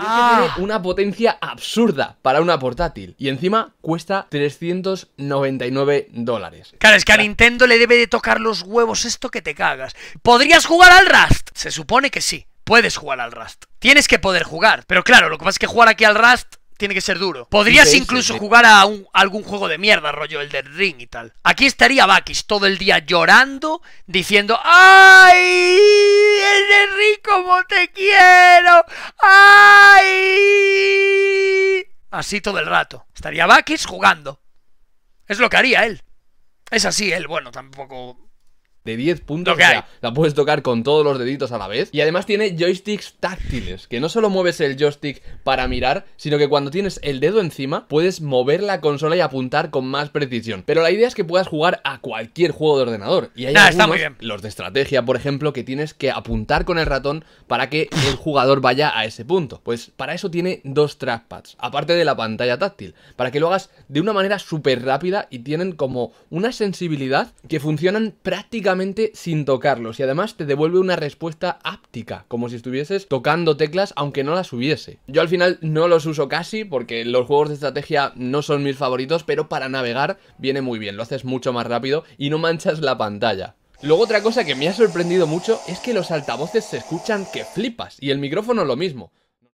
tiene ah. una potencia absurda para una portátil. Y encima cuesta 399 dólares. Claro, es que a Nintendo le debe de tocar los huevos esto que te cagas. ¿Podrías jugar al Rust? Se supone que sí. Puedes jugar al Rust. Tienes que poder jugar. Pero claro, lo que pasa es que jugar aquí al Rust tiene que ser duro. Podrías incluso jugar a, algún juego de mierda, rollo el de ring y tal. Aquí estaría Bakis todo el día llorando, diciendo ¡Ay! Rico, como te quiero. ¡Ay! Así todo el rato. Estaría Bakis jugando. Es lo que haría él. Es así él. Bueno, tampoco de 10 puntos. la puedes tocar con todos los deditos a la vez. Y además tiene joysticks táctiles, que no solo mueves el joystick para mirar, sino que cuando tienes el dedo encima, puedes mover la consola y apuntar con más precisión. Pero la idea es que puedas jugar a cualquier juego de ordenador. Y hay ah, algunos, los de estrategia, por ejemplo, que tienes que apuntar con el ratón para que el jugador vaya a ese punto. Pues para eso tiene dos trackpads, aparte de la pantalla táctil, para que lo hagas de una manera súper rápida y tienen como una sensibilidad que funcionan prácticamente sin tocarlos y además te devuelve una respuesta áptica, como si estuvieses tocando teclas aunque no las hubiese. Yo al final no los uso casi porque los juegos de estrategia no son mis favoritos, pero para navegar viene muy bien, lo haces mucho más rápido y no manchas la pantalla. Luego otra cosa que me ha sorprendido mucho es que los altavoces se escuchan que flipas y el micrófono lo mismo.